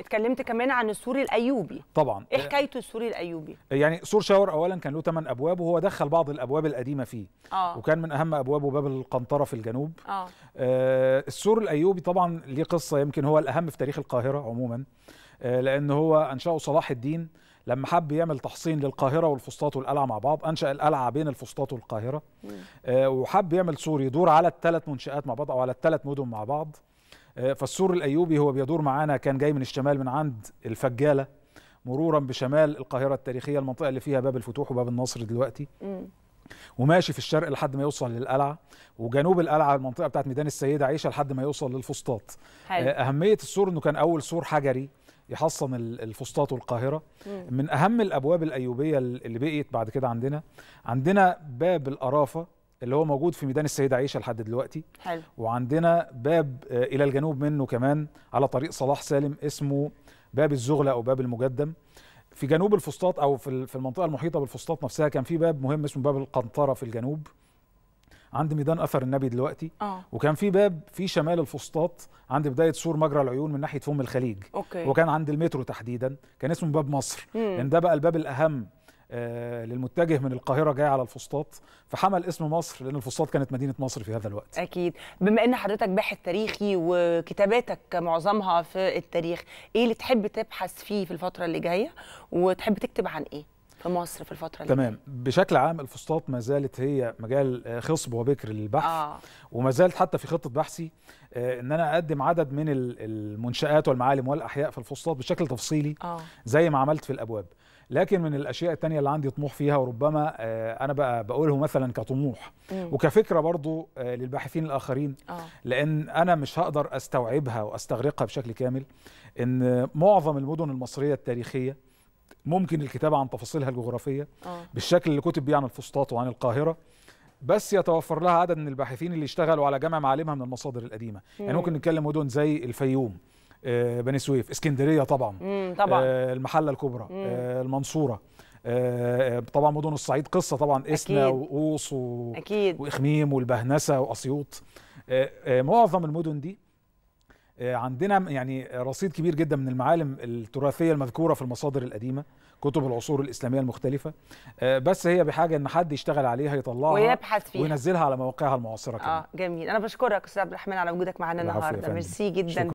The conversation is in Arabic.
اتكلمت كمان عن السور الايوبي طبعا ايه حكايته السور الايوبي يعني سور شاور اولا كان له 8 ابواب وهو دخل بعض الابواب القديمه فيه آه. وكان من اهم ابوابه باب القنطره في الجنوب آه. آه السور الايوبي طبعا ليه قصه يمكن هو الاهم في تاريخ القاهره عموما آه لان هو انشاه صلاح الدين لما حب يعمل تحصين للقاهره والفسطاط والقلعه مع بعض انشا القلعه بين الفسطاط والقاهره آه وحب يعمل سور يدور على الثلاث منشات مع بعض او على الثلاث مدن مع بعض آه، فالسور الايوبي هو بيدور معانا كان جاي من الشمال من عند الفجاله مرورا بشمال القاهره التاريخيه المنطقه اللي فيها باب الفتوح وباب النصر دلوقتي وماشي في الشرق لحد ما يوصل للقلعه وجنوب القلعه المنطقه بتاعت ميدان السيده عيشه لحد ما يوصل للفسطاط آه، اهميه السور انه كان اول سور حجري يحصن الفسطاط والقاهره مم. من اهم الابواب الايوبيه اللي بقيت بعد كده عندنا عندنا باب القرافه اللي هو موجود في ميدان السيدة عيشة لحد دلوقتي حلو. وعندنا باب آه، إلى الجنوب منه كمان على طريق صلاح سالم اسمه باب الزغلة أو باب المجدم في جنوب الفسطاط أو في المنطقة المحيطة بالفسطاط نفسها كان في باب مهم اسمه باب القنطرة في الجنوب عند ميدان اثر النبي دلوقتي آه. وكان في باب في شمال الفسطاط عند بدايه سور مجرى العيون من ناحيه فم الخليج أوكي. وكان عند المترو تحديدا كان اسمه باب مصر مم. لان ده بقى الباب الاهم آه، للمتجه من القاهره جاي على الفسطاط فحمل اسم مصر لان الفسطاط كانت مدينه مصر في هذا الوقت اكيد بما ان حضرتك باحث تاريخي وكتاباتك معظمها في التاريخ ايه اللي تحب تبحث فيه في الفتره اللي جايه وتحب تكتب عن ايه في مصر في الفتره اللي تمام بشكل عام الفسطاط ما زالت هي مجال آه، خصب وبكر للبحث آه. وما زالت حتى في خطه بحثي آه، ان انا اقدم عدد من المنشات والمعالم والاحياء في الفسطاط بشكل تفصيلي آه. زي ما عملت في الابواب لكن من الاشياء الثانيه اللي عندي طموح فيها وربما آه، انا بقى بقوله مثلا كطموح مم. وكفكره برضو آه، للباحثين الاخرين آه. لان انا مش هقدر استوعبها واستغرقها بشكل كامل ان معظم المدن المصريه التاريخيه ممكن الكتابة عن تفاصيلها الجغرافية بالشكل اللي كتب بيه عن الفسطاط وعن القاهرة بس يتوفر لها عدد من الباحثين اللي اشتغلوا على جمع معالمها من المصادر القديمة يعني مم. يعني ممكن نتكلم مدن زي الفيوم آه، بني سويف اسكندريه طبعا طبعا آه، المحله الكبرى آه، المنصوره طبعا مدن الصعيد قصه طبعا اسنا وقوص و... أكيد. واخميم والبهنسه واسيوط معظم المدن دي عندنا يعني رصيد كبير جدا من المعالم التراثيه المذكوره في المصادر القديمه كتب العصور الاسلاميه المختلفه بس هي بحاجه ان حد يشتغل عليها يطلعها ويبحث فيها وينزلها على مواقعها المعاصره كمان اه جميل انا بشكرك استاذ عبد الرحمن على وجودك معانا النهارده ميرسي جدا شكرا.